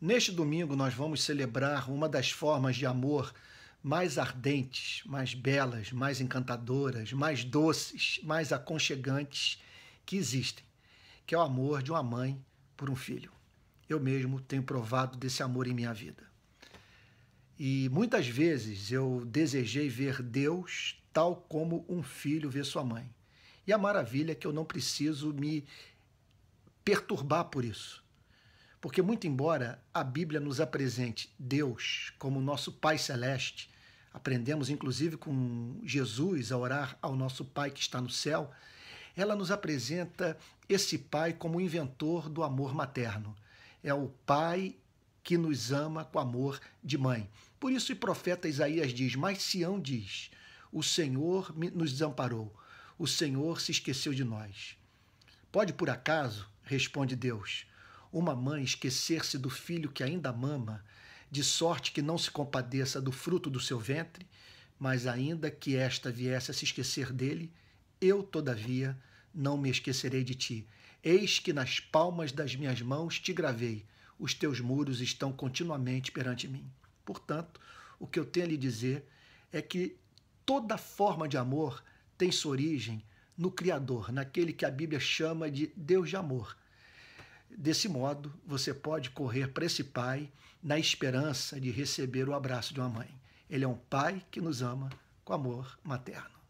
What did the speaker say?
Neste domingo, nós vamos celebrar uma das formas de amor mais ardentes, mais belas, mais encantadoras, mais doces, mais aconchegantes que existem, que é o amor de uma mãe por um filho. Eu mesmo tenho provado desse amor em minha vida. E muitas vezes eu desejei ver Deus tal como um filho vê sua mãe. E a maravilha é que eu não preciso me perturbar por isso. Porque, muito embora a Bíblia nos apresente Deus como nosso Pai Celeste, aprendemos inclusive com Jesus a orar ao nosso Pai que está no céu, ela nos apresenta esse Pai como o inventor do amor materno. É o Pai que nos ama com amor de mãe. Por isso o profeta Isaías diz: Mas Sião diz: O Senhor nos desamparou, o Senhor se esqueceu de nós. Pode por acaso, responde Deus, uma mãe esquecer-se do filho que ainda mama, de sorte que não se compadeça do fruto do seu ventre, mas ainda que esta viesse a se esquecer dele, eu, todavia, não me esquecerei de ti. Eis que nas palmas das minhas mãos te gravei, os teus muros estão continuamente perante mim. Portanto, o que eu tenho a lhe dizer é que toda forma de amor tem sua origem no Criador, naquele que a Bíblia chama de Deus de amor. Desse modo, você pode correr para esse pai na esperança de receber o abraço de uma mãe. Ele é um pai que nos ama com amor materno.